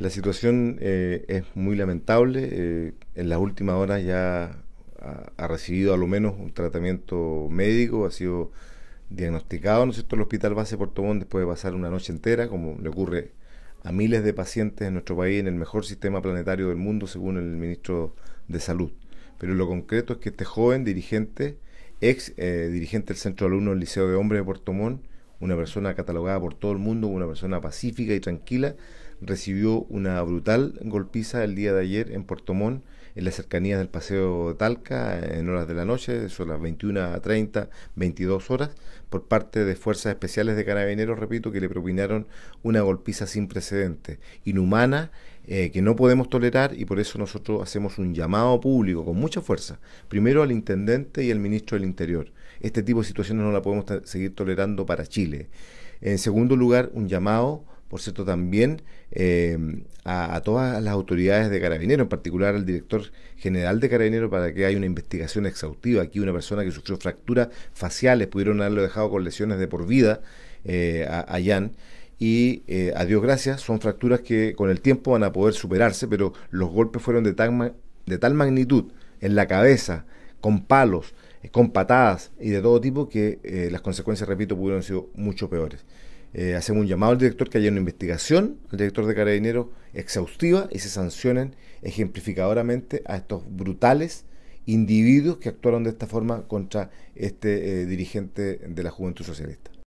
La situación eh, es muy lamentable. Eh, en las últimas horas ya ha, recibido a lo menos un tratamiento médico, ha sido diagnosticado, en el Hospital Base Puerto Montt después de pasar una noche entera, como le ocurre a miles de pacientes en nuestro país, en el mejor sistema planetario del mundo, según el ministro de Salud. Pero lo concreto es que este joven dirigente, ex eh, dirigente del Centro de Alumnos del Liceo de Hombres de Puerto una persona catalogada por todo el mundo como una persona pacífica y tranquila, recibió una brutal golpiza el día de ayer en Puerto Montt en las cercanías del Paseo Talca en horas de la noche, son las 21 a 30, 22 horas, por parte de fuerzas especiales de carabineros, repito, que le propinaron una golpiza sin precedentes, inhumana, eh, que no podemos tolerar y por eso nosotros hacemos un llamado público con mucha fuerza, primero al intendente y al ministro del Interior. Este tipo de situaciones no la podemos seguir tolerando para Chile. En segundo lugar, un llamado por cierto, también eh, a, todas las autoridades de Carabinero, en particular al director general de Carabinero, para que haya una investigación exhaustiva. Aquí una persona que sufrió fracturas faciales, pudieron haberlo dejado con lesiones de por vida eh, a, Jan y eh, a Dios gracias, son fracturas que con el tiempo van a poder superarse, pero los golpes fueron de, de tal magnitud en la cabeza, con palos, con patadas y de todo tipo que las consecuencias, repito, pudieron ser mucho peores. Eh, hacemos un llamado al director que haya una investigación al director de Carabineros exhaustiva y se sancionen ejemplificadoramente a estos brutales individuos que actuaron de esta forma contra este eh, dirigente de la Juventud Socialista.